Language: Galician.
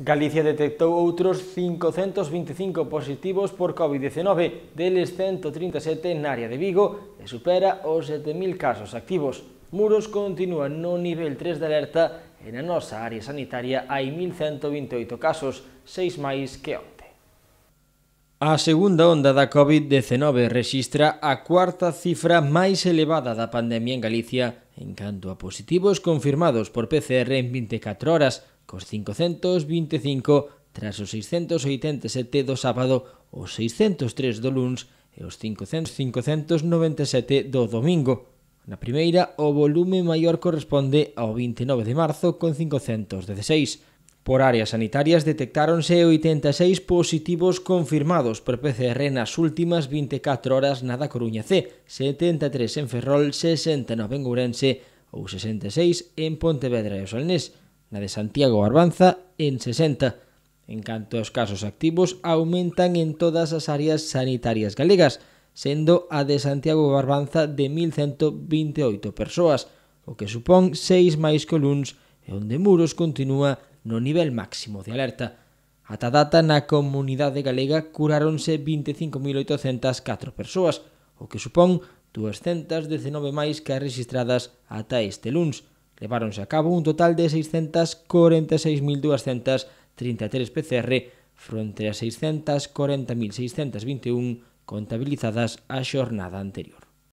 Galicia detectou outros 525 positivos por COVID-19, deles 137 na área de Vigo e supera os 7.000 casos activos. Muros continúa no nivel 3 de alerta e na nosa área sanitaria hai 1.128 casos, 6 máis que onte. A segunda onda da COVID-19 rexistra a cuarta cifra máis elevada da pandemia en Galicia en canto a positivos confirmados por PCR en 24 horas, cos 525 tras os 687 do sábado, os 603 do luns e os 500, 597 do domingo. Na primeira, o volume maior corresponde ao 29 de marzo con 516. Por áreas sanitarias detectáronse 86 positivos confirmados por PCR nas últimas 24 horas na da Coruña C, 73 en Ferrol, 69 en Ourense ou 66 en Pontevedra e o Solnés na de Santiago Arbanza en 60. En canto aos casos activos, aumentan en todas as áreas sanitarias galegas, sendo a de Santiago Barbanza de 1.128 persoas, o que supón seis máis que luns e onde Muros continúa no nivel máximo de alerta. Ata data na comunidade galega curáronse 25.804 persoas, o que supón 219 máis que as registradas ata este luns, leváronse a cabo un total de 646.233 PCR fronte a 640.621 contabilizadas a xornada anterior.